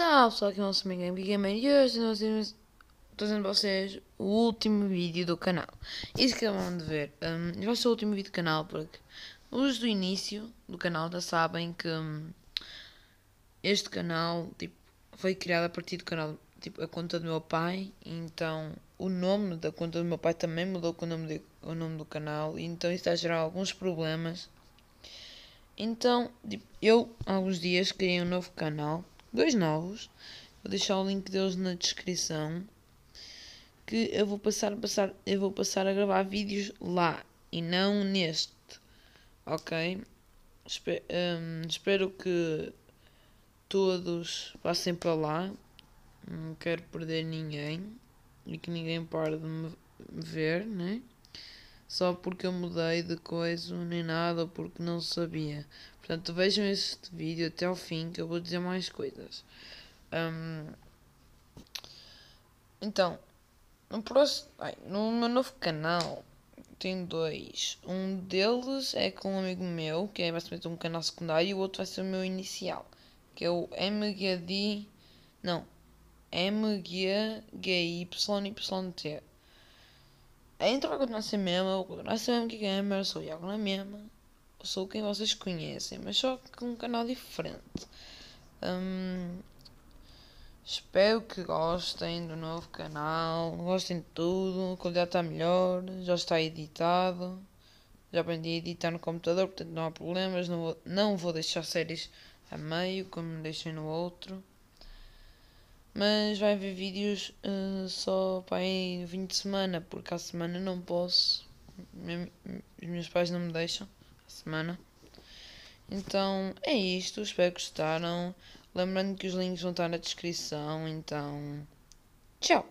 Salve pessoal, aqui é o nosso amigo Big Man e hoje nós estamos trazendo para vocês o último vídeo do canal. Isso que acabam de ver, um, vai ser o último vídeo do canal porque os do início do canal já sabem que um, este canal tipo, foi criado a partir do canal, tipo a conta do meu pai, então o nome da conta do meu pai também mudou com o nome, de, o nome do canal, então isso está a gerar alguns problemas. Então, tipo, eu, há alguns dias, criei um novo canal dois novos. Vou deixar o link deles na descrição. Que eu vou passar, passar, eu vou passar a gravar vídeos lá e não neste. Ok? Espe hum, espero que todos passem para lá. Não quero perder ninguém e que ninguém pare de me ver, né? só porque eu mudei de coisa nem nada, porque não sabia. Portanto, vejam este vídeo até ao fim que eu vou dizer mais coisas. Um, então, no próximo. Ai, no meu novo canal tem dois. Um deles é com um amigo meu, que é basicamente um canal secundário, e o outro vai ser o meu inicial, que é o MGD. Não, MGHYYT. Em troca é nosso meme, o nosso meme que gamer, eu sou o Iago na mesma. Eu sou quem vocês conhecem, mas só com um canal diferente. Hum, espero que gostem do novo canal, gostem de tudo, o qualidade está melhor, já está editado. Já aprendi a editar no computador, portanto não há problemas, não vou, não vou deixar séries a meio como deixei no outro. Mas vai haver vídeos uh, só para aí no fim de semana, porque à semana não posso. os meus pais não me deixam à semana. Então é isto, espero que gostaram. Lembrando que os links vão estar na descrição, então. Tchau!